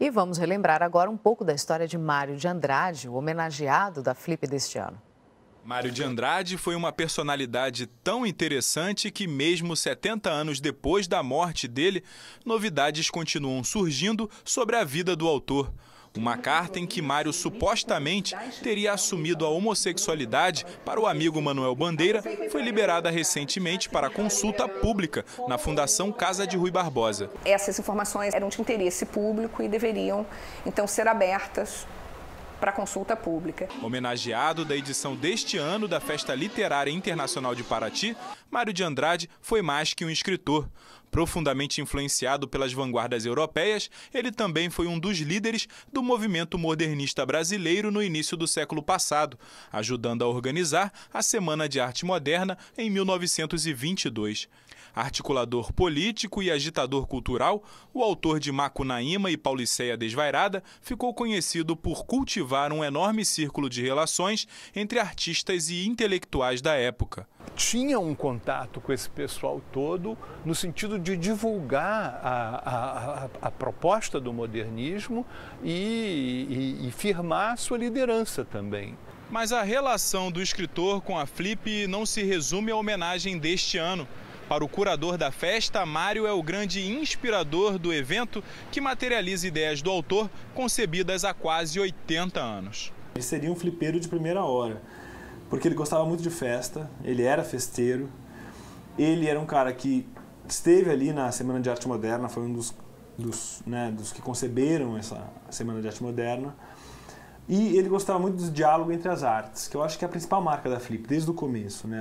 E vamos relembrar agora um pouco da história de Mário de Andrade, o homenageado da Flip deste ano. Mário de Andrade foi uma personalidade tão interessante que, mesmo 70 anos depois da morte dele, novidades continuam surgindo sobre a vida do autor uma carta em que Mário supostamente teria assumido a homossexualidade para o amigo Manuel Bandeira, foi liberada recentemente para consulta pública na Fundação Casa de Rui Barbosa. Essas informações eram de interesse público e deveriam, então, ser abertas para consulta pública. Homenageado da edição deste ano da Festa Literária Internacional de Paraty, Mário de Andrade foi mais que um escritor. Profundamente influenciado pelas vanguardas europeias, ele também foi um dos líderes do movimento modernista brasileiro no início do século passado, ajudando a organizar a Semana de Arte Moderna em 1922. Articulador político e agitador cultural, o autor de Macunaíma e Pauliceia Desvairada ficou conhecido por cultivar um enorme círculo de relações entre artistas e intelectuais da época tinha um contato com esse pessoal todo no sentido de divulgar a, a, a proposta do modernismo e, e, e firmar sua liderança também. Mas a relação do escritor com a Flip não se resume à homenagem deste ano. Para o curador da festa, Mário é o grande inspirador do evento que materializa ideias do autor concebidas há quase 80 anos. Ele seria um flipeiro de primeira hora porque ele gostava muito de festa, ele era festeiro, ele era um cara que esteve ali na Semana de Arte Moderna, foi um dos, dos, né, dos que conceberam essa Semana de Arte Moderna, e ele gostava muito do diálogo entre as artes, que eu acho que é a principal marca da Flip, desde o começo, né?